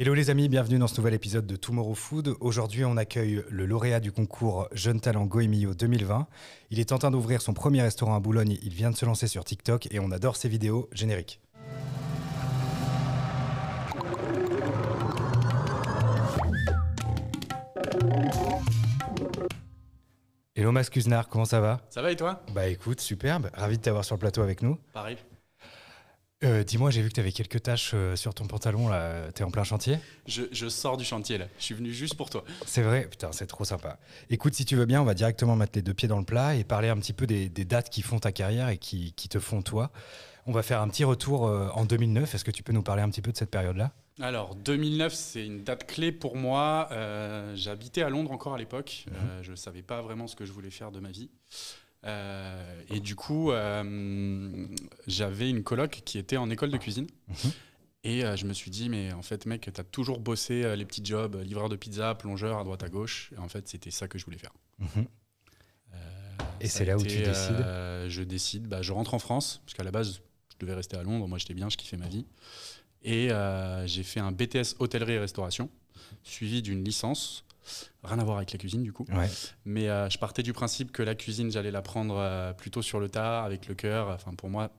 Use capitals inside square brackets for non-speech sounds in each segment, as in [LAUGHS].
Hello les amis, bienvenue dans ce nouvel épisode de Tomorrow Food. Aujourd'hui, on accueille le lauréat du concours Jeune Talent Goemio 2020. Il est en train d'ouvrir son premier restaurant à Boulogne, il vient de se lancer sur TikTok et on adore ses vidéos génériques. Hello Mas Kuznar, comment ça va Ça va et toi Bah écoute, superbe, ravi de t'avoir sur le plateau avec nous. Pareil. Euh, dis-moi, j'ai vu que tu avais quelques tâches euh, sur ton pantalon, là. es en plein chantier je, sors du chantier, là. Je suis venu juste pour toi. C'est vrai Putain, c'est trop sympa. Écoute, si tu veux bien, on va directement mettre les deux pieds dans le plat et parler un petit peu des, dates qui font ta carrière et qui, te font toi. On va faire un petit retour euh, en 2009. Est-ce que tu peux nous parler un petit peu de cette période-là alors, 2009, c'est une date clé pour moi. J'habitais à Londres encore à l'époque. Mmh. je ne savais pas vraiment ce que je voulais faire de ma vie. Euh, et du coup, euh, j'avais une coloc qui était en école de cuisine. Mhm. Et euh, je me suis dit, mais en fait, mec, t'as toujours bossé les petits jobs, livreur de pizza, plongeur à droite à gauche. Et en fait, c'était ça que je voulais faire. Mhm. et c'est là où tu décides Je décide, bah, je rentre en France, parce qu'à la base, je devais rester à Londres. Moi, j'étais bien, je kiffais ma vie. Et j'ai fait un BTS hôtellerie et restauration, suivi d'une licence Rien à voir avec la cuisine, du coup. Mais euh, je partais du principe que la cuisine, j'allais la prendre euh, plutôt sur le tas, avec le cœur. Enfin, pour moi,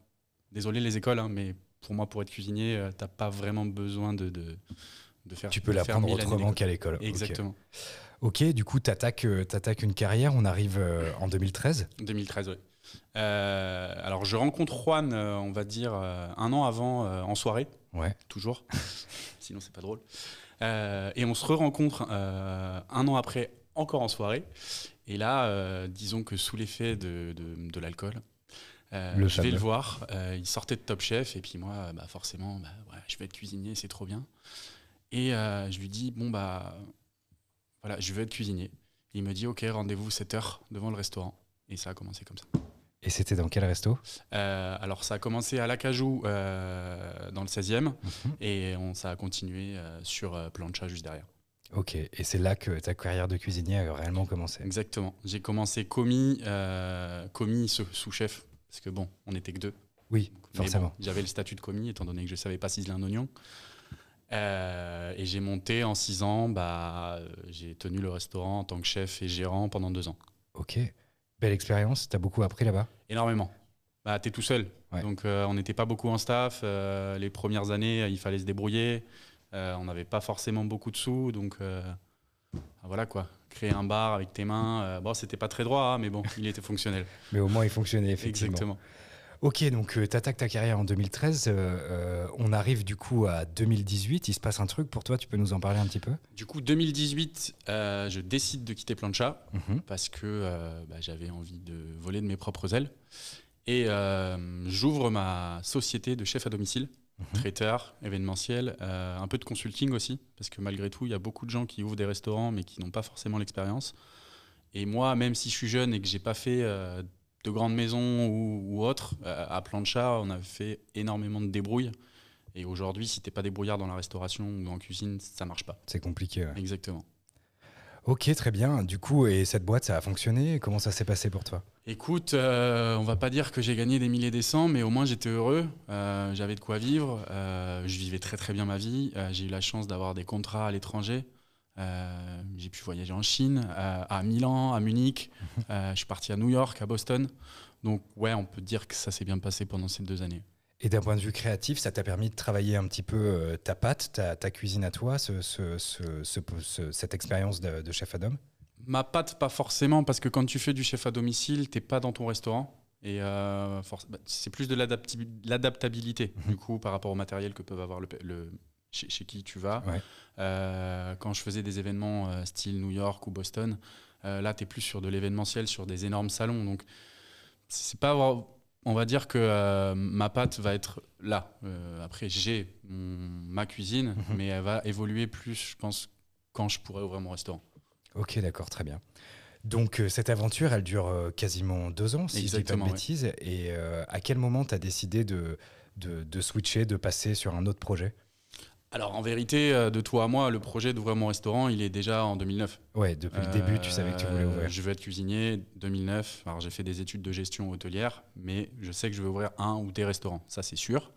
désolé les écoles, hein, mais pour moi, pour être cuisinier, euh, t'as pas vraiment besoin de, de, faire. Tu peux l'apprendre autrement qu'à l'école. Exactement. Ok, du coup, t'attaques attaques une carrière. On arrive en 2013. 2013, alors, je rencontre Juan, on va dire, un an avant, en soirée. Ouais. Toujours. [LAUGHS] Sinon, c'est pas drôle. Euh, et on se re-rencontre euh, un an après, encore en soirée. Et là, euh, disons que sous l'effet de, l'alcool, je vais le voir. il sortait de Top Chef et puis moi, bah, forcément, bah, je vais être cuisinier, c'est trop bien. Et je lui dis bon bah voilà, je veux être cuisinier. il me dit ok, rendez-vous 7 h devant le restaurant. Et ça a commencé comme ça. Et c'était dans quel resto euh, Alors ça a commencé à l'Acajou euh, dans le 16e mhm. et on, ça a continué euh, sur Plancha juste derrière. Ok, et c'est là que ta carrière de cuisinier a réellement commencé Exactement, j'ai commencé commis, commis sous-chef, parce que bon, on n'était que deux. Oui, forcément. J'avais le statut de commis étant donné que je ne savais pas ciseler un oignon. et j'ai monté en six ans, bah, j'ai tenu le restaurant en tant que chef et gérant pendant deux ans. Ok, Belle expérience, t'as beaucoup appris là-bas Énormément. Bah, t'es tout seul. Donc, euh, on n'était pas beaucoup en staff. Euh, les premières années, euh, il fallait se débrouiller. on n'avait pas forcément beaucoup de sous. Donc, bah, voilà quoi. Créer un bar avec tes mains. bon, c'était pas très droit, hein, mais bon, il était fonctionnel. [LAUGHS] mais au moins, il fonctionnait, effectivement. Exactement. Ok, donc euh, t'attaques tu attaques ta carrière en 2013. Euh, euh, on arrive du coup à 2018. Il se passe un truc pour toi. Tu peux nous en parler un petit peu Du coup, 2018, je décide de quitter Plancha mhm. parce que bah, j'avais envie de voler de mes propres ailes. Et j'ouvre ma société de chef à domicile mhm. traiteur, événementiel, un peu de consulting aussi, parce que malgré tout, il y a beaucoup de gens qui ouvrent des restaurants mais qui n'ont pas forcément l'expérience. Et moi, même si je suis jeune et que j'ai pas fait de grandes maisons ou, autres, euh, à Planchard, on a fait énormément de débrouilles. Et aujourd'hui, si t'es pas débrouillard dans la restauration ou en cuisine, ça marche pas. C'est compliqué. Exactement. Ok, très bien. Du coup, et cette boîte, ça a fonctionné Comment ça s'est passé pour toi Écoute, euh, on va pas dire que j'ai gagné des milliers des cents, mais au moins j'étais heureux. Euh, j'avais de quoi vivre. je vivais très très bien ma vie. j'ai eu la chance d'avoir des contrats à l'étranger j'ai pu voyager en Chine, euh, à Milan, à Munich. Mhm. Euh, je suis parti à New York, à Boston. Donc ouais, on peut dire que ça s'est bien passé pendant ces deux années. Et d'un point de vue créatif, ça t'a permis de travailler un petit peu euh, ta pâte, ta, cuisine à toi, ce, cette expérience de, chef à dom Ma pâte, pas forcément, parce que quand tu fais du chef à domicile, t'es pas dans ton restaurant. Et bah, c'est plus de l'adaptabilité, mhm. du coup, par rapport au matériel que peuvent avoir le, le, chez, qui tu vas. Euh, quand je faisais des événements euh, style New York ou Boston, euh, là, tu es plus sur de l'événementiel, sur des énormes salons. Donc, c'est pas. On va dire que ma pâte va être là. après, j'ai ma cuisine, mhm. mais elle va évoluer plus, je pense, quand je pourrai ouvrir mon restaurant. Ok, d'accord, très bien. Donc cette aventure, elle dure quasiment deux ans, si je dis pas de bêtises. Et à quel moment tu as décidé de, de, switcher, de passer sur un autre projet alors en vérité, euh, de toi à moi, le projet d'ouvrir mon restaurant, il est déjà en 2009. Ouais, depuis le début, tu savais que tu voulais euh, ouvrir. Je veux être cuisinier, 2009. Alors j'ai fait des études de gestion hôtelière, mais je sais que je vais ouvrir un ou des restaurants, ça c'est sûr.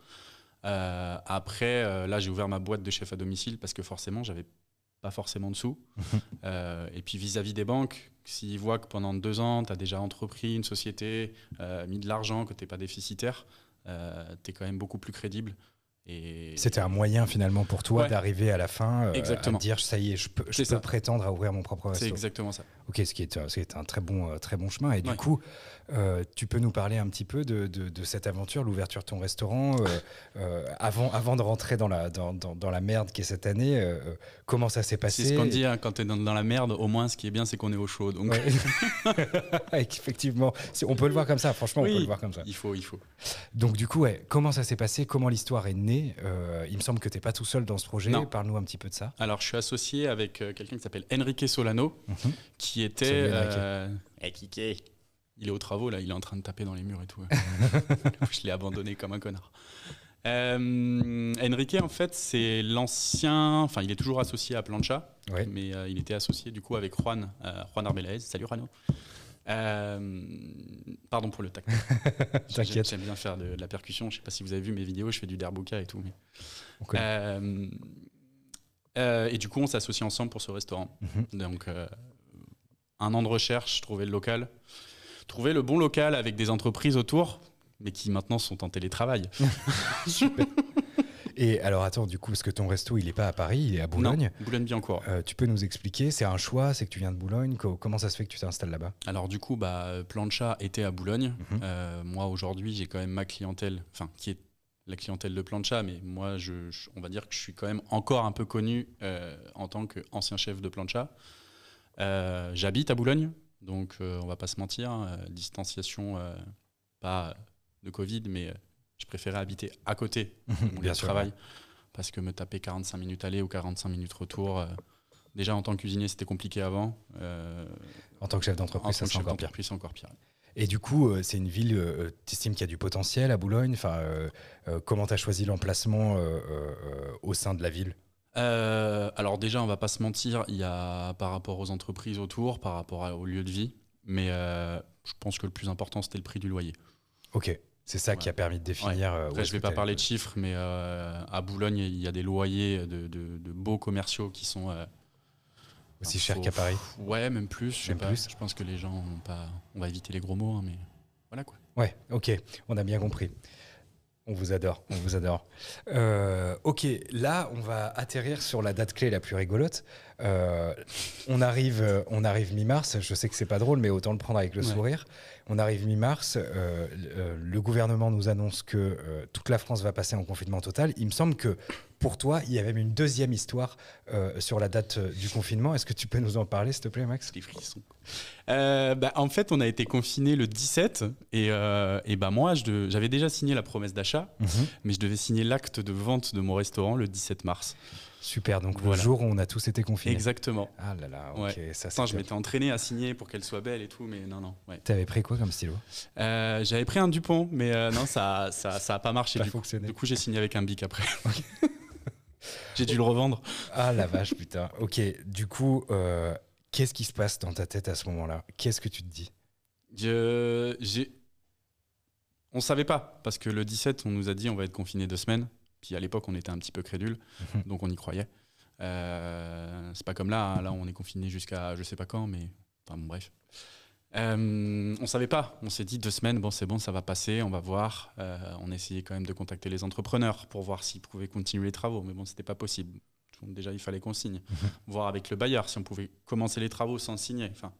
Euh, après, là j'ai ouvert ma boîte de chef à domicile parce que forcément, j'avais pas forcément de sous. [LAUGHS] et puis vis-à-vis -vis des banques, s'ils voient que pendant deux ans, tu as déjà entrepris une société, mis de l'argent, que tu n'es pas déficitaire, tu es quand même beaucoup plus crédible c'était un moyen finalement pour toi d'arriver à la fin, euh, à dire ça y est, je peux, je prétendre à ouvrir mon propre resto. C'est exactement ça. Ok, ce qui est, un très bon, euh, très bon chemin. Et du coup, euh, tu peux nous parler un petit peu de, cette aventure, l'ouverture de ton restaurant, euh, [LAUGHS] avant, avant de rentrer dans la, dans, la merde qui est cette année, comment ça s'est passé C'est ce qu'on dit, hein, quand tu es dans, la merde, au moins ce qui est bien, c'est qu'on est au chaud. Donc. [LAUGHS] Effectivement, on peut le voir comme ça, franchement, on peut le voir comme ça. Il faut, il faut. Donc du coup, comment ça s'est passé Comment l'histoire est née Il me semble que tu n'es pas tout seul dans ce projet, parle-nous un petit peu de ça. Alors je suis associé avec quelqu'un qui s'appelle Enrique Solano, mhm. qui qui était. Euh, il est aux travaux, là, il est en train de taper dans les murs et tout. [LAUGHS] je l'ai abandonné comme un connard. Euh, Enrique, en fait, c'est l'ancien. Enfin, il est toujours associé à Plancha, mais euh, il était associé du coup avec Juan, euh, Salut, Juan. pardon pour le tac. [LAUGHS] T'inquiète. J'aime bien faire de, la percussion. Je sais pas si vous avez vu mes vidéos, je fais du derbuka et tout. et du coup, on s'associe ensemble pour ce restaurant. Mhm. Donc, un an de recherche, trouver le local, trouver le bon local avec des entreprises autour, mais qui maintenant sont en télétravail. [LAUGHS] Et alors attends, du coup, parce que ton resto, il n'est pas à Paris, il est à Boulogne. boulogne bien Euh, tu peux nous expliquer, c'est un choix, c'est que tu viens de Boulogne, comment ça se fait que tu t'installes là-bas Alors du coup, bah, Plancha était à Boulogne. Mhm. Euh, moi, aujourd'hui, j'ai quand même ma clientèle, enfin, qui est la clientèle de Plancha, mais moi, on va dire que je suis quand même encore un peu connu euh, en tant qu'ancien chef de Plancha. Euh, j'habite à Boulogne, donc euh, on va pas se mentir, euh, distanciation, pas de Covid, mais je préférais habiter à côté de [LAUGHS] mon lieu travail. Parce que me taper 45 minutes aller ou 45 minutes retour, Déjà, en tant que cuisinier, c'était compliqué avant. en tant que chef d'entreprise, c'est encore, encore, pire. Et du coup, c'est une ville, tu estimes qu'il y a du potentiel à Boulogne enfin, Comment tu as choisi l'emplacement au sein de la ville euh, alors déjà, on va pas se mentir, il y a par rapport aux entreprises autour, par rapport au lieu de vie, mais euh, je pense que le plus important c'était le prix du loyer. Ok, c'est ça qui a permis de définir. Ouais. Euh, Après, je vais pas parler de chiffres, mais à Boulogne, il y a des loyers de, beaux commerciaux qui sont aussi chers qu'à Paris. Ouais, même plus. Je, je pense que les gens pas. On va éviter les gros mots, hein, mais voilà quoi. Ouais, ok, on a bien compris. On vous adore, on vous adore. Euh, ok, là, on va atterrir sur la date clé la plus rigolote. Euh, on arrive, euh, on arrive mi-mars. Je sais que c'est pas drôle, mais autant le prendre avec le sourire. On arrive mi-mars. le gouvernement nous annonce que toute la France va passer en confinement total. Il me semble que pour toi, il y avait même une deuxième histoire euh, sur la date euh, du confinement. Est-ce que tu peux nous en parler, s'il te plaît, Max Les frissons. Euh, bah, en fait, on a été confiné le 17 et, bah, moi, j'avais déjà signé la promesse d'achat, mhm. mais je devais signer l'acte de vente de mon restaurant le 17 mars. Super, donc le jour où on a tous été confinés. Exactement. Ah là là, ça je m'étais entraîné à signer pour qu'elle soit belle et tout, mais non, non. Tu avais pris quoi comme stylo J'avais pris un Dupont, mais non, ça n'a ça, ça a pas marché. du, coup. du, coup, j'ai signé avec un Bic après. J'ai dû le revendre. Ah la vache, putain. Ok, du coup, euh, qu'est-ce qui se passe dans ta tête à ce moment-là Qu'est-ce que tu te dis Je, ne On savait pas, parce que le 17, on nous a dit on va être confiné deux semaines. Puis à l'époque, on était un petit peu crédule, mhm. donc on y croyait. Euh, c'est pas comme là, hein. là on est confiné jusqu'à je sais pas quand, mais enfin bref. Euh, on savait pas. On s'est dit deux semaines, bon, c'est bon, ça va passer, on va voir. Euh, on essayait quand même de contacter les entrepreneurs pour voir s'ils pouvaient continuer les travaux, mais bon, c'était pas possible. Déjà, il fallait qu'on signe. [LAUGHS] voir avec le bailleur si on pouvait commencer les travaux sans signer. Enfin,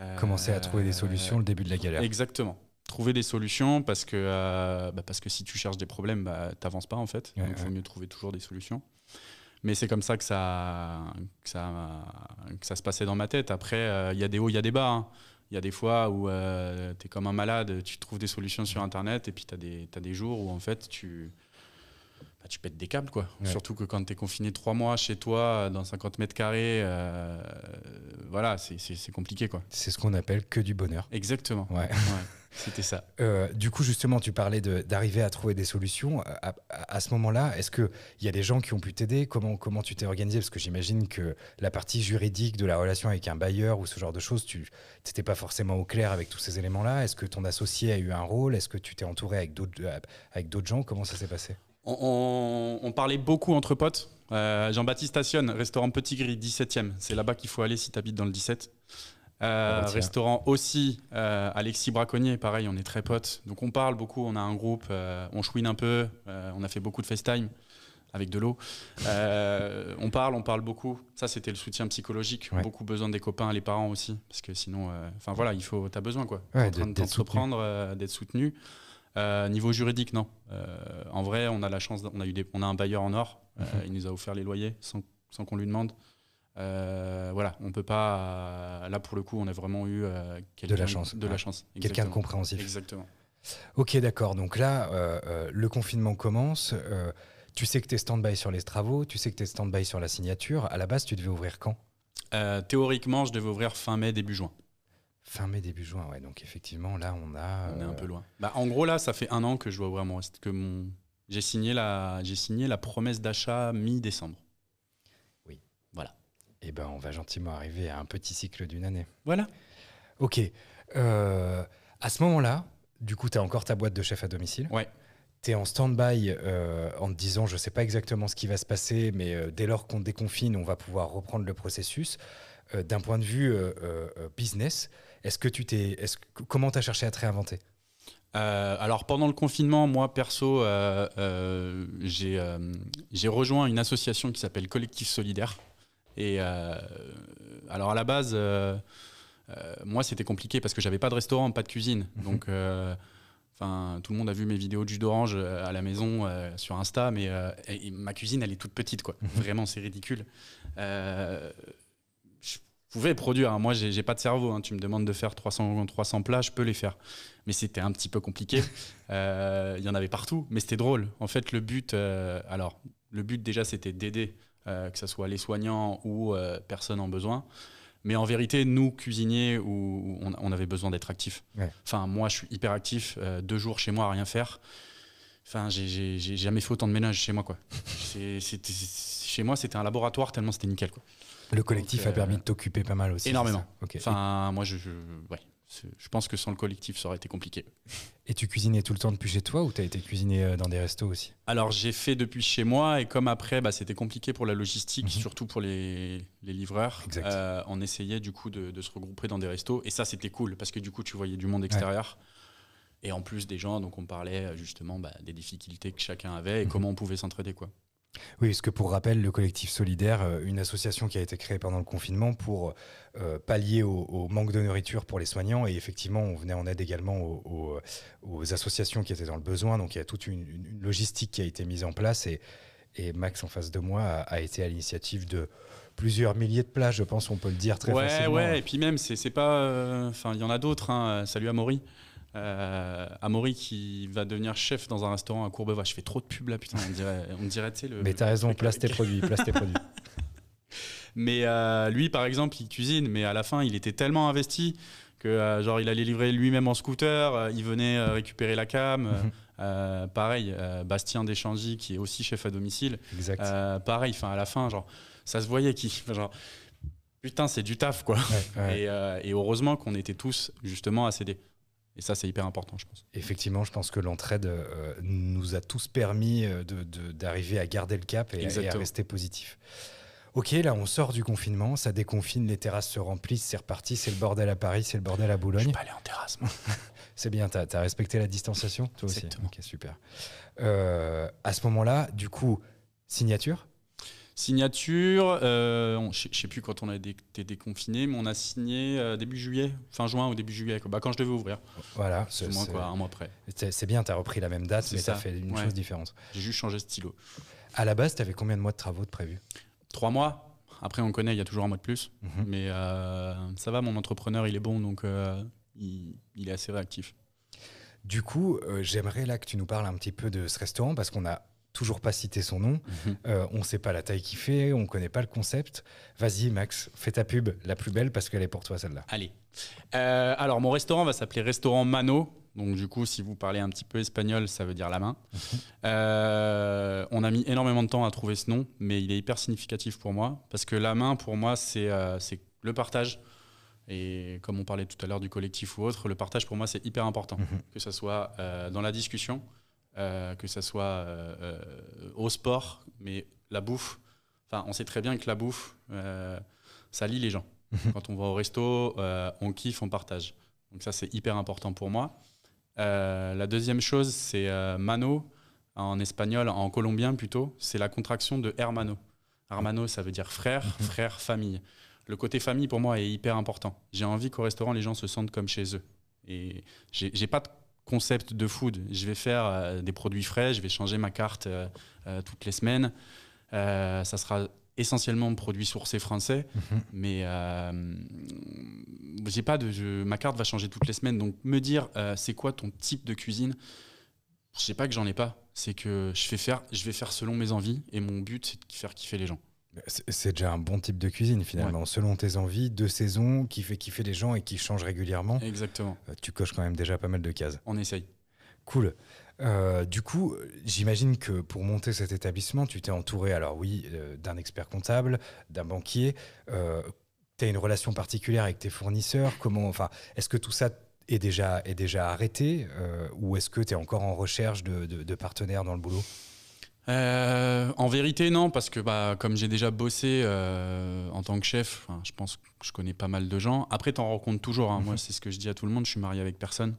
euh, commencer à trouver des solutions, le début de la galère. Exactement. Trouver des solutions parce que, euh, bah, parce que si tu cherches des problèmes, bah, n'avances pas en fait. il vaut mieux trouver toujours des solutions. Mais c'est comme ça que ça, que ça, se passait dans ma tête. Après, il y a des hauts, il y a des bas. Hein. Il y a des fois où euh, tu es comme un malade, tu trouves des solutions sur Internet et puis tu as, des jours où en fait tu, bah, tu pètes des câbles. quoi. Surtout que quand tu es confiné trois mois chez toi euh, dans 50 mètres carrés, euh, voilà, c'est compliqué. quoi. C'est ce qu'on appelle que du bonheur. Exactement. C'était ça. Euh, du coup, justement, tu parlais d'arriver à trouver des solutions. Euh, à, ce moment-là, est-ce qu'il y a des gens qui ont pu t'aider comment, comment tu t'es organisé Parce que j'imagine que la partie juridique de la relation avec un bailleur ou ce genre de choses, tu n'étais pas forcément au clair avec tous ces éléments-là. Est-ce que ton associé a eu un rôle Est-ce que tu t'es entouré avec d'autres euh, gens Comment ça s'est passé on, parlait beaucoup entre potes. Jean-Baptiste stationne restaurant Petit Gris, 17e. C'est là-bas qu'il faut aller si tu habites dans le 17. Euh, restaurant aussi, euh, Alexis Braconnier, pareil, on est très potes. Donc on parle beaucoup, on a un groupe, euh, on chouine un peu, on a fait beaucoup de FaceTime avec de l'eau. on parle, on parle beaucoup. Ça, c'était le soutien psychologique. Beaucoup besoin des copains, les parents aussi, parce que sinon, enfin voilà, il faut, t'as besoin quoi. en d'être soutenu. d'être niveau juridique, non. en vrai, on a la chance, on a eu des, on a un bailleur en or. Mhm. il nous a offert les loyers sans, sans qu'on lui demande. Euh, voilà, on peut pas. Euh, là, pour le coup, on a vraiment eu euh, de la chance. De la chance. Quelqu'un de compréhensif. Exactement. Ok, d'accord. Donc là, le confinement commence. tu sais que tu es stand-by sur les travaux, tu sais que tu es stand-by sur la signature. À la base, tu devais ouvrir quand Théoriquement, je devais ouvrir fin mai, début juin. Fin mai, début juin, ouais. Donc effectivement, là, on a. On est un peu loin. Bah, en gros, là, ça fait un an que je dois ouvrir mon Que mon... J'ai signé, la... signé la promesse d'achat mi-décembre. Et eh ben, on va gentiment arriver à un petit cycle d'une année. Voilà. Ok. Euh, à ce moment-là, du coup, tu as encore ta boîte de chef à domicile. Ouais. Tu es en stand-by euh, en te disant, je ne sais pas exactement ce qui va se passer, mais euh, dès lors qu'on déconfine, on va pouvoir reprendre le processus. D'un point de vue business, est-ce que tu t'es, est comment tu as cherché à te réinventer alors pendant le confinement, moi perso, j'ai, j'ai rejoint une association qui s'appelle Collectif Solidaire. Et euh, alors à la base, euh, euh, moi c'était compliqué parce que j'avais pas de restaurant, pas de cuisine. Mhm. Donc tout le monde a vu mes vidéos de jus d'orange à la maison sur Insta, mais ma cuisine, elle est toute petite, quoi. Mhm. Vraiment, c'est ridicule. je pouvais produire. Hein. Moi, j'ai pas de cerveau. Hein. Tu me demandes de faire 300, 300 plats, je peux les faire. Mais c'était un petit peu compliqué. [LAUGHS] Il y en avait partout, mais c'était drôle. En fait, le but, alors, le but déjà, c'était d'aider euh, que ce soit les soignants ou personne euh, personnes en besoin. Mais en vérité, nous, cuisiniers, où on, avait besoin d'être actifs. Enfin, moi, je suis hyper actif, euh, deux jours chez moi à rien faire. Enfin, j'ai jamais fait autant de ménage chez moi, quoi. [LAUGHS] chez moi, c'était un laboratoire tellement c'était nickel, quoi. Le collectif a permis de t'occuper pas mal aussi. Énormément. Enfin, moi, je, je pense que sans le collectif, ça aurait été compliqué. Et tu cuisinais tout le temps depuis chez toi ou tu as été cuisiné euh, dans des restos aussi Alors j'ai fait depuis chez moi et comme après, bah, c'était compliqué pour la logistique, mhm. surtout pour les, les livreurs, euh, on essayait du coup de, se regrouper dans des restos et ça c'était cool parce que du coup tu voyais du monde extérieur. Et en plus des gens, donc on parlait euh, justement bah, des difficultés que chacun avait et mhm. comment on pouvait s'entraider. quoi. Oui, parce que pour rappel, le collectif solidaire, euh, une association qui a été créée pendant le confinement pour euh, pallier au, manque de nourriture pour les soignants. Et effectivement, on venait en aide également euh, aux, associations qui étaient dans le besoin. Donc il y a toute une, logistique qui a été mise en place. Et, Max, en face de moi, a, été à l'initiative de plusieurs milliers de places, je pense, on peut le dire très facilement. Ouais, et puis même, c'est pas. Enfin, il y en a d'autres. Hein, salut à Maury. Euh, Amaury qui va devenir chef dans un restaurant à Courbevoie. Je fais trop de pub là, putain, on dirait, on dirait tu le. Mais t'as raison, place tes produits, [LAUGHS] Mais euh, lui, par exemple, il cuisine, mais à la fin, il était tellement investi que euh, genre il allait livrer lui-même en scooter, il venait récupérer la cam. Mhm. pareil, Bastien Deschangy qui est aussi chef à domicile. Exact. pareil, enfin à la fin, genre, ça se voyait qui, genre, putain, c'est du taf quoi. Et, et, heureusement qu'on était tous justement à céder. Et ça, c'est hyper important, je pense. Effectivement, je pense que l'entraide euh, nous a tous permis euh, d'arriver à garder le cap et, à rester positif. Ok, là, on sort du confinement, ça déconfine, les terrasses se remplissent, c'est reparti, c'est le bordel à Paris, c'est le bordel à Boulogne. Je suis pas allé en terrasse, moi. [LAUGHS] c'est bien, tu as, respecté la distanciation, toi Exactement. aussi. Ok, super. Euh, à ce moment-là, du coup, signature Signature, euh, je sais plus quand on a été déconfiné, mais on a signé euh, début juillet, fin juin ou début juillet, bah, quand je devais ouvrir. Voilà, c'est moins un mois après. C'est bien, tu as repris la même date, mais ça fait une chose différente. J'ai juste changé de stylo. À la base, tu avais combien de mois de travaux de prévu Trois mois. Après, on connaît, il y a toujours un mois de plus. Mhm. Mais euh, ça va, mon entrepreneur, il est bon, donc euh, il, est assez réactif. Du coup, j'aimerais là que tu nous parles un petit peu de ce restaurant parce qu'on a toujours pas cité son nom, mhm. euh, on ne sait pas la taille qu'il fait, on ne connaît pas le concept. Vas-y Max, fais ta pub, la plus belle, parce qu'elle est pour toi celle-là. Allez. Euh, alors mon restaurant va s'appeler Restaurant Mano. Donc du coup, si vous parlez un petit peu espagnol, ça veut dire la main. Mhm. Euh, on a mis énormément de temps à trouver ce nom, mais il est hyper significatif pour moi, parce que la main, pour moi, c'est le partage. Et comme on parlait tout à l'heure du collectif ou autre, le partage pour moi c'est hyper important, mhm. que ce soit dans la discussion, euh, que ça soit euh, euh, au sport, mais la bouffe. Enfin, on sait très bien que la bouffe, ça lie les gens. [LAUGHS] Quand on va au resto, on kiffe, on partage. Donc ça, c'est hyper important pour moi. la deuxième chose, c'est mano, en espagnol, en colombien plutôt, c'est la contraction de hermano. Hermano, ça veut dire frère, [LAUGHS] frère, famille. Le côté famille, pour moi, est hyper important. J'ai envie qu'au restaurant, les gens se sentent comme chez eux. Et j'ai pas de concept de food. Je vais faire euh, des produits frais, je vais changer ma carte euh, euh, toutes les semaines. ça sera essentiellement produits sourcés français, mhm. mais j'ai pas de ma carte va changer toutes les semaines, donc me dire c'est quoi ton type de cuisine, je sais pas que j'en ai pas, c'est que je fais faire, je vais faire selon mes envies et mon but c'est de faire kiffer les gens. C'est déjà un bon type de cuisine finalement, selon tes envies, de saison, qui fait kiffer les gens et qui change régulièrement. Exactement. Euh, tu coches quand même déjà pas mal de cases. On essaye. Cool. Euh, du coup, j'imagine que pour monter cet établissement, tu t'es entouré, alors oui, euh, d'un expert comptable, d'un banquier. Euh, tu as une relation particulière avec tes fournisseurs. Comment, enfin, est-ce que tout ça est déjà, est déjà arrêté ou est-ce que tu es encore en recherche de partenaires dans le boulot euh, en vérité, non, parce que bah, comme j'ai déjà bossé euh, en tant que chef, je pense que je connais pas mal de gens. Après, t'en rencontres toujours. Hein. Mhm. Moi, c'est ce que je dis à tout le monde. Je suis marié avec personne.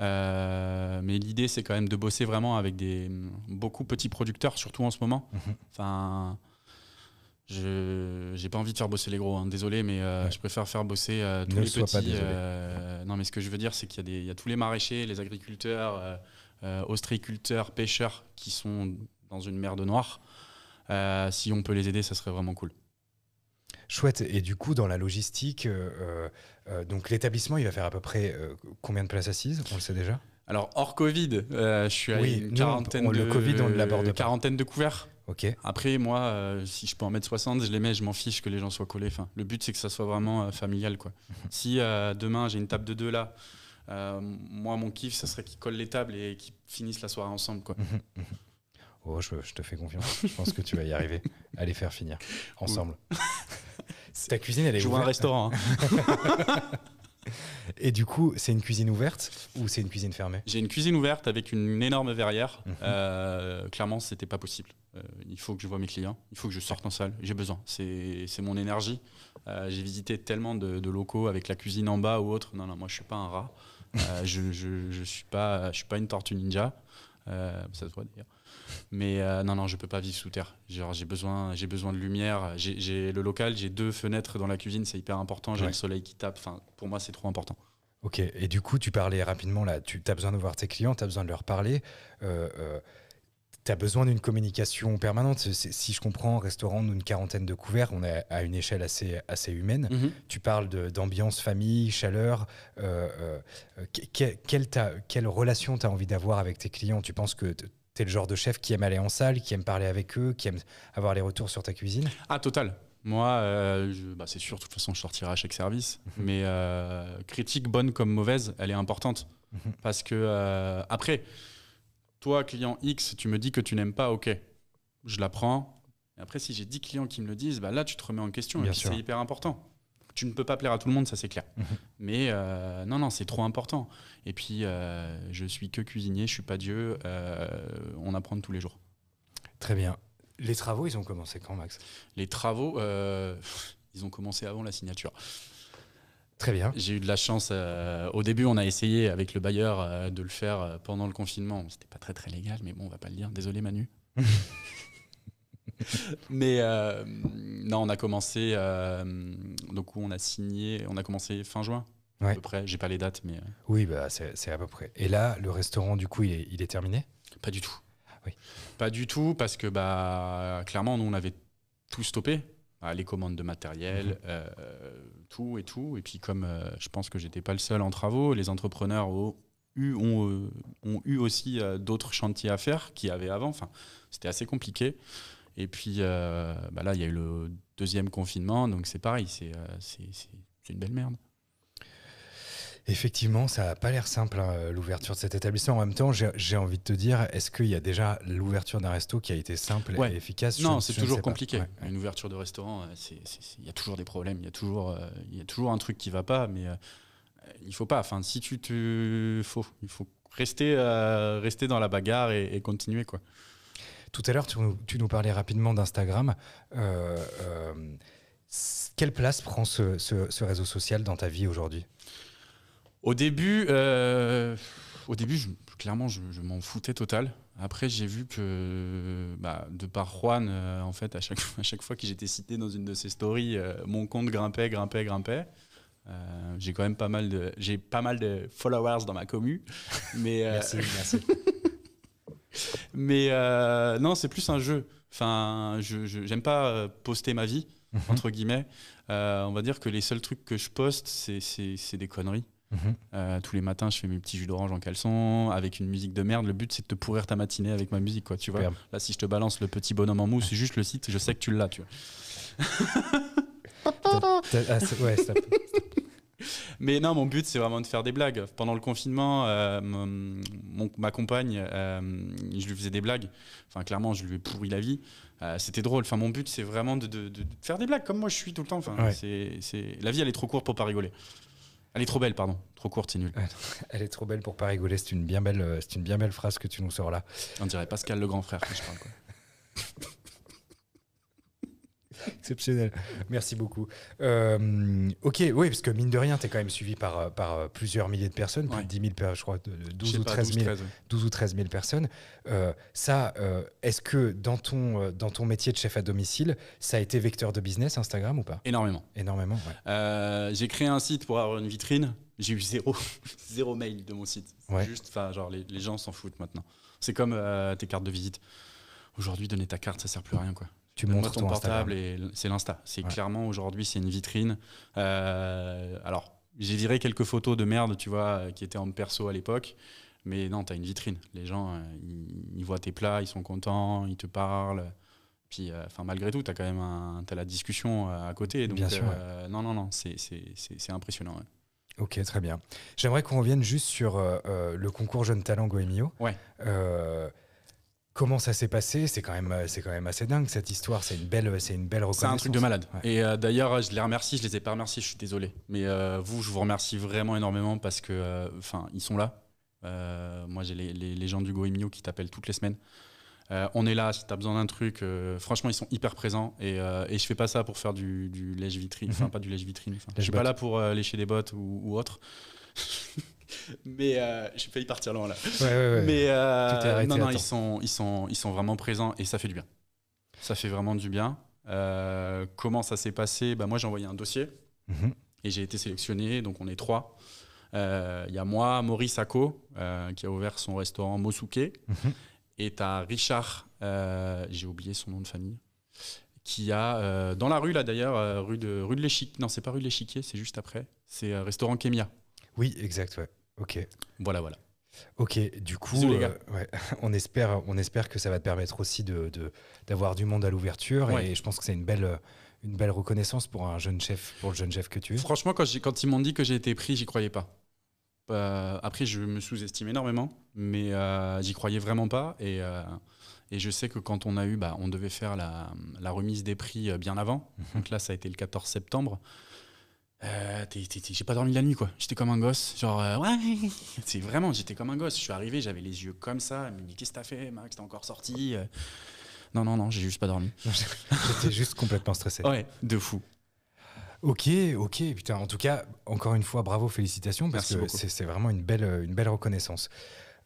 Euh, mais l'idée, c'est quand même de bosser vraiment avec des beaucoup petits producteurs, surtout en ce moment. Mhm. Enfin, je j'ai pas envie de faire bosser les gros. Hein. désolé, mais je préfère faire bosser tous les petits. non, mais ce que je veux dire, c'est qu'il y a y a tous les maraîchers, les agriculteurs, ostréiculteurs, pêcheurs, qui sont dans une mer de noir. Euh, si on peut les aider, ça serait vraiment cool. Chouette. Et du coup, dans la logistique, euh, euh, donc l'établissement, il va faire à peu près combien de places assises On le sait déjà Alors, hors Covid, je suis à quarantaine, de, le COVID, quarantaine de couverts. Ok. Après, moi, si je peux en mettre 60, je les mets, je m'en fiche que les gens soient collés. Enfin, le but, c'est que ça soit vraiment familial. Quoi. Mhm. si demain, j'ai une table de deux là, moi, mon kiff, ça serait qu'ils collent les tables et qu'ils finissent la soirée ensemble. Quoi. Mhm, mhm. Oh, je, te fais confiance. je pense que tu vas y arriver. [LAUGHS] Allez faire finir. Ensemble. Ta cuisine, elle est Je vois un restaurant. Hein. [LAUGHS] Et du coup, c'est une cuisine ouverte ou c'est une cuisine fermée J'ai une cuisine ouverte avec une énorme verrière. Mhm. Euh, clairement, c'était pas possible. Euh, il faut que je vois mes clients, il faut que je sorte en salle, j'ai besoin. C'est mon énergie. Euh, j'ai visité tellement de, locaux avec la cuisine en bas ou autre. Non, non, moi je suis pas un rat. Euh, je, je, suis pas, je suis pas une tortue ninja. ça se voit d'ailleurs. Mais euh, non, non, je peux pas vivre sous terre. J'ai besoin, j'ai besoin de lumière. J'ai le local, j'ai deux fenêtres dans la cuisine, c'est hyper important. J'ai le soleil qui tape. Enfin, pour moi, c'est trop important. Ok. Et du coup, tu parlais rapidement là. Tu as besoin de voir tes clients, tu as besoin de leur parler. Euh, euh, tu as besoin d'une communication permanente. Si je comprends, restaurant, nous, une quarantaine de couverts, on est à une échelle assez, assez humaine. Mhm. Tu parles d'ambiance, famille, chaleur. quelle, quelle relation tu as envie d'avoir avec tes clients Tu penses que c'est le genre de chef qui aime aller en salle, qui aime parler avec eux, qui aime avoir les retours sur ta cuisine Ah, total. Moi, euh, bah, c'est sûr, de toute façon, je sortirai à chaque service. Mhm. Mais euh, critique, bonne comme mauvaise, elle est importante. Mhm. Parce que, euh, après, toi, client X, tu me dis que tu n'aimes pas, ok, je la prends. Et après, si j'ai 10 clients qui me le disent, bah, là, tu te remets en question. et sûr. C'est hyper important tu ne peux pas plaire à tout le monde, ça c'est clair. Mhm. Mais euh, non, non, c'est trop important. Et puis, je euh, je suis que cuisinier, je suis pas Dieu. Euh, on apprend de tous les jours. Très bien. Les travaux, ils ont commencé quand, Max Les travaux, ils ont commencé avant la signature. Très bien. J'ai eu de la chance. au début, on a essayé avec le bailleur de le faire pendant le confinement. C'était pas très très légal, mais bon, on va pas le dire. Désolé, Manu. [LAUGHS] Mais euh, non, on a commencé. Euh, donc, on a signé. On a commencé fin juin. Ouais. À peu près. J'ai pas les dates, mais. Euh. Oui, bah, c'est à peu près. Et là, le restaurant, du coup, il est, il est terminé Pas du tout. Pas du tout, parce que bah, clairement, nous, on avait tout stoppé. Bah, les commandes de matériel, mhm. tout et tout. Et puis, comme je pense que j'étais pas le seul en travaux, les entrepreneurs ont, ont, eu aussi d'autres chantiers à faire qu'il y avait avant. Enfin, c'était assez compliqué. Et puis euh, bah là, il y a eu le deuxième confinement, donc c'est pareil, c'est euh, une belle merde. Effectivement, ça n'a pas l'air simple, hein, l'ouverture de cet établissement. En même temps, j'ai envie de te dire, est-ce qu'il y a déjà l'ouverture d'un resto qui a été simple et efficace Non, c'est toujours compliqué. Une ouverture de restaurant, euh, il y a toujours des problèmes, il y, a toujours, toujours un truc qui ne va pas, mais il ne faut pas. Enfin, si tu, tu faut, il faut rester, rester dans la bagarre et, et continuer. quoi. Tout à l'heure, tu, nous parlais rapidement d'Instagram. Euh, euh, quelle place prend ce, réseau social dans ta vie aujourd'hui Au début, euh, au début clairement, je, m'en foutais total. Après, j'ai vu que, bah, de par Juan, en fait, à chaque, [LAUGHS] chaque fois que j'étais cité dans une de ses stories, mon compte grimpait, grimpait, grimpait. j'ai quand même pas mal de, j'ai pas mal de followers dans ma commu. Mais, merci, merci. [LAUGHS] Mais euh, non, c'est plus un jeu. Enfin, je j'aime pas euh, poster ma vie, mhm. entre guillemets. Euh, on va dire que les seuls trucs que je poste, c'est des conneries. Mhm. tous les matins, je fais mes petits jus d'orange en caleçon avec une musique de merde. Le but, c'est de te pourrir ta matinée avec ma musique, quoi. Tu vois. Là, si je te balance le petit bonhomme en mousse, c'est juste le site. Je sais que tu l'as, tu vois. Ah, [LAUGHS] [LAUGHS] Mais non, mon but, c'est vraiment de faire des blagues. Pendant le confinement, euh, mon, ma compagne, euh, je lui faisais des blagues. Enfin, clairement, je lui ai pourri la vie. Euh, c'était drôle. Enfin, mon but, c'est vraiment de, de, faire des blagues, comme moi, je suis tout le temps. Enfin, c'est, La vie, elle est trop courte pour pas rigoler. Elle est trop belle, pardon. Trop courte, c'est nul. Ah, elle est trop belle pour pas rigoler. C'est une bien belle, c'est une bien belle phrase que tu nous sors là. On dirait Pascal le grand frère quand je parle. [LAUGHS] [LAUGHS] Exceptionnel. Merci beaucoup. Euh, ok, oui, parce que mine de rien, tu es quand même suivi par, euh, par euh, plusieurs milliers de personnes, plus 10 000, je crois, 12, ou, 13 000, ou personnes. ça, est-ce que dans ton, dans ton métier de chef à domicile, ça a été vecteur de business Instagram ou pas Énormément. Énormément, J'ai créé un site pour avoir une vitrine. J'ai eu zéro, [LAUGHS] zéro mail de mon site. Ouais. Juste, genre, les, les gens s'en foutent maintenant. C'est comme tes cartes de visite. Aujourd'hui, donner ta carte, ça sert plus à rien, quoi tu montres ton, portable et c'est l'Insta. C'est clairement aujourd'hui, c'est une vitrine. Euh, alors, j'ai viré quelques photos de merde, tu vois, euh, qui étaient en perso à l'époque. Mais non, tu as une vitrine. Les gens, euh, ils, voient tes plats, ils sont contents, ils te parlent. Puis, enfin, malgré tout, tu as quand même un, as la discussion à côté. Donc, bien sûr, non, non, non, c'est impressionnant. Ok, très bien. J'aimerais qu'on revienne juste sur le concours Jeune Talent Goemio. Ouais Comment ça s'est passé C'est quand même, euh, c'est quand même assez dingue cette histoire. C'est une belle, c'est une belle reconnaissance. C'est un truc de malade. Et euh, d'ailleurs, je les remercie. Je les ai pas remerciés. Je suis désolé. Mais euh, vous, je vous remercie vraiment énormément parce que, enfin, ils sont là. moi, j'ai les, les, gens du Goemio qui t'appellent toutes les semaines. on est là si as besoin d'un truc. franchement, ils sont hyper présents et, et, je fais pas ça pour faire du, du lèche vitrine. Enfin, mhm. pas du lèche vitrine. je suis pas là pour lécher des bottes ou, ou autre. [LAUGHS] mais euh, j'ai failli partir loin là. Ouais, Mais euh, non, non, ils sont, ils, sont, ils sont vraiment présents et ça fait du bien. Ça fait vraiment du bien. Euh, comment ça s'est passé bah, Moi, j'ai envoyé un dossier mhm. et j'ai été sélectionné, donc on est trois. Il y a moi, Maurice Ako, qui a ouvert son restaurant Mosuke, mhm. et tu Richard, j'ai oublié son nom de famille, qui a dans la rue là d'ailleurs rue de rue de l'échiquier non c'est pas rue de l'échiquier c'est juste après c'est restaurant Kemia oui exact ouais Ok. Voilà, voilà. Ok, du coup, euh, [LAUGHS] on, espère, on espère que ça va te permettre aussi d'avoir de, d'avoir du monde à l'ouverture et je pense que c'est une belle, euh, une belle reconnaissance pour un jeune chef, pour le jeune chef que tu es. Franchement, quand, quand ils m'ont dit que j'ai été pris, j'y croyais pas. Euh, après, je me sous-estime énormément, mais j'y croyais vraiment pas et, je sais que quand on a eu, bah, on devait faire la, remise des prix bien avant. Mhm. Donc là, ça a été le 14 septembre. Euh, j'ai pas dormi la nuit, quoi. J'étais comme un gosse. Genre, euh, ouais. [LAUGHS] C'est vraiment, j'étais comme un gosse. Je suis arrivé, j'avais les yeux comme ça. Elle me dit, qu'est-ce que t'as fait, Max T'es encore sorti euh, Non, non, non, j'ai juste pas dormi. J'étais [LAUGHS] juste complètement stressé. Ouais, de fou. Ok, ok, putain. En tout cas, encore une fois, bravo, félicitations, parce que c'est vraiment une belle, une belle reconnaissance.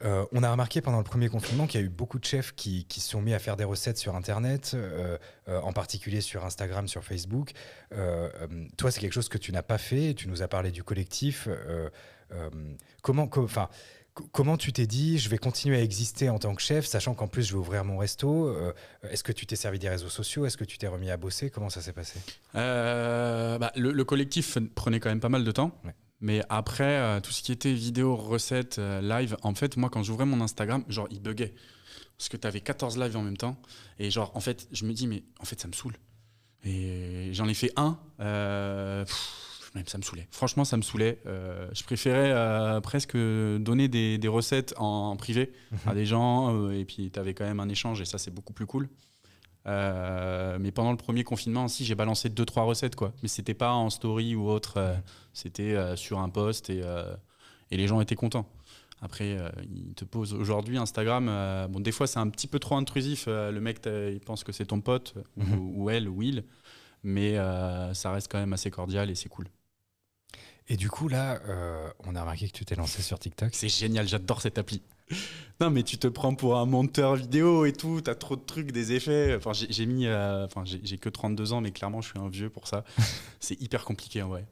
Euh, on a remarqué pendant le premier confinement qu'il y a eu beaucoup de chefs qui, se sont mis à faire des recettes sur Internet, euh, euh, en particulier sur Instagram, sur Facebook. toi, c'est quelque chose que tu n'as pas fait. Tu nous as parlé du collectif. comment, enfin. comment tu t'es dit, je vais continuer à exister en tant que chef, sachant qu'en plus je vais ouvrir mon resto Est-ce que tu t'es servi des réseaux sociaux Est-ce que tu t'es remis à bosser Comment ça s'est passé bah, le, collectif prenait quand même pas mal de temps. Mais après, euh, tout ce qui était vidéo, recettes, euh, live, en fait, moi, quand j'ouvrais mon Instagram, genre, il buguait. Parce que tu avais 14 lives en même temps. Et genre, en fait, je me dis, mais en fait, ça me saoule. Et j'en ai fait un. Euh, même ça me saoulait. Franchement, ça me saoulait. je préférais presque donner des, recettes en, en privé à mhm. des gens. et puis, tu avais quand même un échange. Et ça, c'est beaucoup plus cool. Euh, mais pendant le premier confinement aussi, j'ai balancé deux trois recettes quoi. Mais c'était pas en story ou autre, euh, c'était euh, sur un post et, et, les gens étaient contents. Après, ils te posent aujourd'hui Instagram. bon, des fois c'est un petit peu trop intrusif. le mec, il pense que c'est ton pote ou, mhm. ou, elle ou il, mais ça reste quand même assez cordial et c'est cool. Et du coup là, on a remarqué que tu t'es lancé sur TikTok. C'est génial, j'adore cette appli non, mais tu te prends pour un monteur vidéo et tout, t'as trop de trucs, des effets. Enfin, j'ai mis. Euh, enfin, j'ai que 32 ans, mais clairement, je suis un vieux pour ça. [LAUGHS] c'est hyper compliqué en vrai.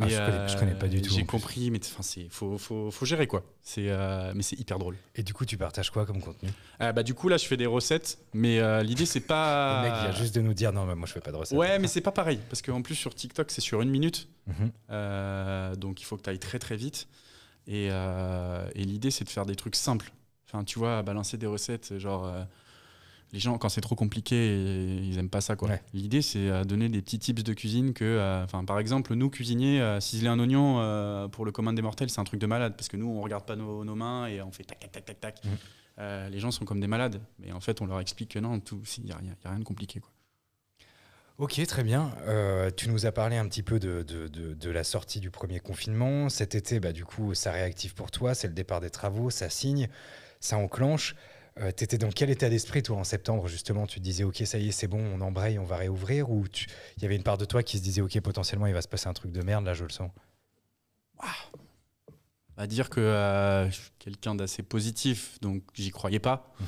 Ah, mais, je, connais, connais, pas du euh, tout. J'ai compris, mais il faut, faut, faut, gérer quoi. Euh, mais c'est hyper drôle. Et du coup, tu partages quoi comme contenu ah, Bah du coup là, je fais des recettes, mais l'idée c'est pas. [LAUGHS] Le mec, il juste de nous dire non, moi je fais pas de recettes. Ouais, mais c'est pas pareil parce qu'en plus sur TikTok, c'est sur une minute, mhm. donc il faut que tu ailles très très vite. Euh, et, l'idée, c'est de faire des trucs simples. Enfin, tu vois, balancer des recettes, genre. Euh, les gens, quand c'est trop compliqué, ils aiment pas ça. quoi. L'idée, c'est euh, donner des petits tips de cuisine que, enfin, par exemple, nous, cuisiniers, ciseler un oignon pour le commun des mortels, c'est un truc de malade parce que nous, on regarde pas nos, nos mains et on fait tac, tac, tac, tac, tac. Mmh. les gens sont comme des malades. Mais en fait, on leur explique que non, il n'y a, a, rien de compliqué. Quoi. Ok, très bien. Euh, tu nous as parlé un petit peu de, de, de, la sortie du premier confinement. Cet été, bah, du coup, ça réactive pour toi, c'est le départ des travaux, ça signe, ça enclenche. Euh, T'étais dans quel état d'esprit, toi, en septembre, justement Tu te disais, ok, ça y est, c'est bon, on embraye, on va réouvrir Ou il y avait une part de toi qui se disait, ok, potentiellement, il va se passer un truc de merde, là, je le sens ah. À dire que euh, je suis quelqu'un d'assez positif, donc j'y croyais pas, mhm.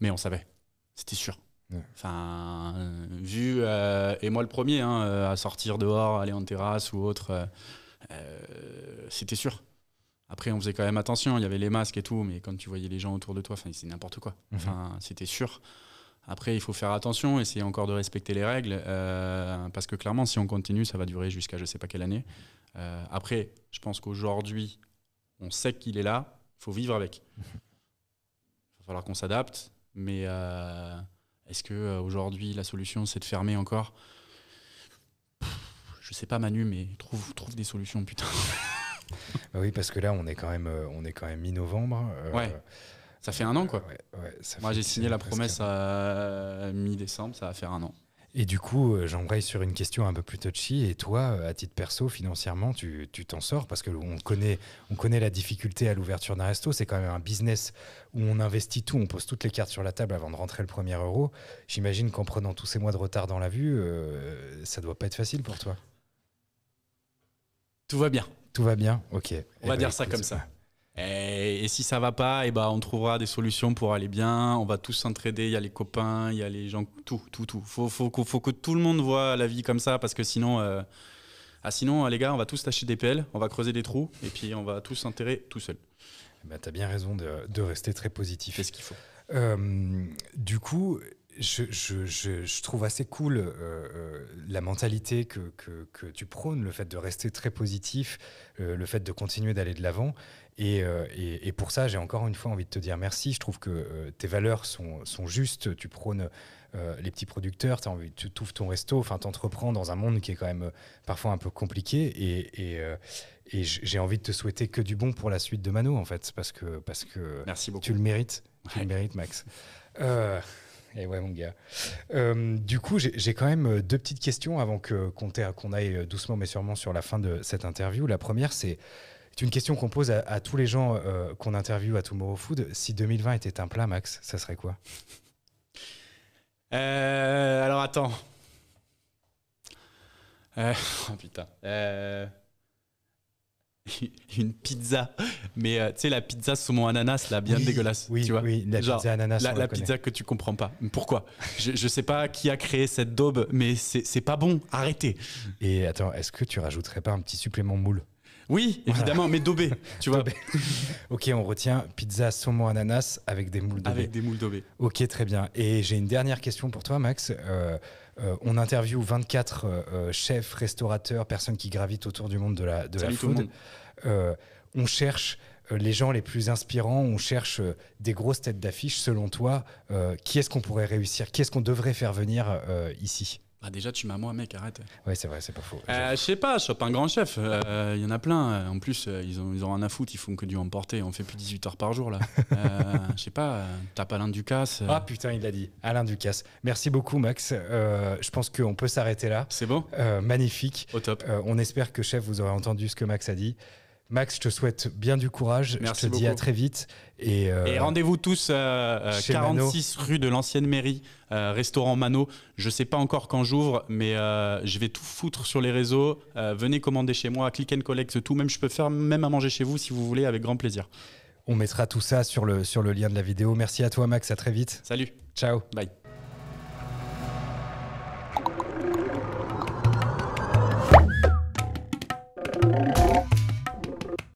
mais on savait, c'était sûr. Enfin, euh, vu, euh, et moi le premier, hein, euh, à sortir dehors, aller en terrasse ou autre, c'était sûr. Après, on faisait quand même attention, il y avait les masques et tout, mais quand tu voyais les gens autour de toi, c'était n'importe quoi. Mhm. c'était sûr. Après, il faut faire attention, essayer encore de respecter les règles, parce que clairement, si on continue, ça va durer jusqu'à je sais pas quelle année. après, je pense qu'aujourd'hui, on sait qu'il est là, il faut vivre avec. Mhm. Il va falloir qu'on s'adapte, mais est-ce que euh, aujourd'hui la solution c'est de fermer encore Je sais pas Manu, mais trouve, trouve des solutions, putain. [LAUGHS] oui, parce que là on est quand même, euh, on est quand même mi-novembre. Euh, ça fait un an quoi. Moi j'ai signé la promesse à mi-décembre, ça va faire un an. Et du coup, euh, j'embraye sur une question un peu plus touchy. Et toi, euh, à titre perso, financièrement, tu t'en sors parce que connaît, on connaît la difficulté à l'ouverture d'un resto. C'est quand même un business où on investit tout, on pose toutes les cartes sur la table avant de rentrer le premier euro. J'imagine qu'en prenant tous ces mois de retard dans la vue, ça euh, ça doit pas être facile pour toi. Tout va bien. Tout va bien, ok. On va eh dire ben, ça comme ça. Et, si ça va pas, et eh ben on trouvera des solutions pour aller bien. On va tous s'entraider. Il y a les copains, il y a les gens, tout, tout, tout. Faut, faut, que tout le monde voit la vie comme ça parce que sinon, euh, ah, sinon, les gars, on va tous tâcher des pelles, on va creuser des trous et puis on va tous s'enterrer tout seul. Eh ben, tu as bien raison de, rester très positif. C'est ce qu'il faut. Euh, du coup, je, trouve assez cool euh, la mentalité que, que, tu prônes, le fait de rester très positif, le fait de continuer d'aller de l'avant. Euh, et, pour ça, j'ai encore une fois envie de te dire merci. Je trouve que euh, tes valeurs sont, justes. Tu prônes euh, les petits producteurs, tu trouves ton resto, enfin, t'entreprends dans un monde qui est quand même parfois un peu compliqué. Et, j'ai envie de te souhaiter que du bon pour la suite de Mano, en fait, parce que, parce que tu le mérites. Tu le mérites, Max. Et ouais, mon gars. du coup, j'ai quand même deux petites questions avant qu'on aille doucement mais sûrement sur la fin de cette interview. La première, c'est c'est une question qu'on pose à, tous les gens euh, qu'on interviewe à Tomorrow Food. Si 2020 était un plat, Max, ça serait quoi euh, Alors attends. Euh, [LAUGHS] oh putain. [LAUGHS] une pizza. Mais tu sais, la pizza saumon ananas, là, bien dégueulasse. Oui, tu vois oui, la pizza ananas. La, la pizza que tu comprends pas. Pourquoi je, je sais pas qui a créé cette daube, mais c'est pas bon. Arrêtez. Et attends, est-ce que tu rajouterais pas un petit supplément moule oui, évidemment, mais daubé, tu vois. [LAUGHS] ok, on retient pizza saumon ananas avec des moules daubées. Avec des moules daubées. Ok, très bien. Et j'ai une dernière question pour toi, Max. Euh, euh, on interviewe 24 euh, chefs, restaurateurs, personnes qui gravitent autour du monde de la, de food. on cherche les gens les plus inspirants, on cherche des grosses têtes d'affiche. Selon toi, qui est-ce qu'on pourrait réussir quest ce qu'on devrait faire venir ici ah, déjà tu m'as moi mec arrête. Ouais c'est vrai c'est pas faux. Euh, je sais pas pas un grand chef euh, il y en a plein euh, en plus ils ont ils ont un à foutre ils font que du emporter on fait plus 18 heures par jour là. [LAUGHS] je sais pas tape Alain Ducasse. Ah putain il l'a dit Alain Ducasse merci beaucoup Max je pense qu'on peut s'arrêter là. C'est bon. magnifique. Au top. on espère que chef vous aurez entendu ce que Max a dit. Max, je te souhaite bien du courage. je te dis à très vite. Euh, Et, rendez-vous tous euh, 46 euh, rue de l'ancienne mairie, euh, restaurant Mano. Je ne sais pas encore quand j'ouvre, mais je vais tout foutre sur les réseaux. venez commander chez moi, click and collect, tout. Même je peux faire même à manger chez vous si vous voulez, avec grand plaisir. On mettra tout ça sur le, sur le lien de la vidéo. Merci à toi, Max. À très vite. Salut. Ciao. Bye.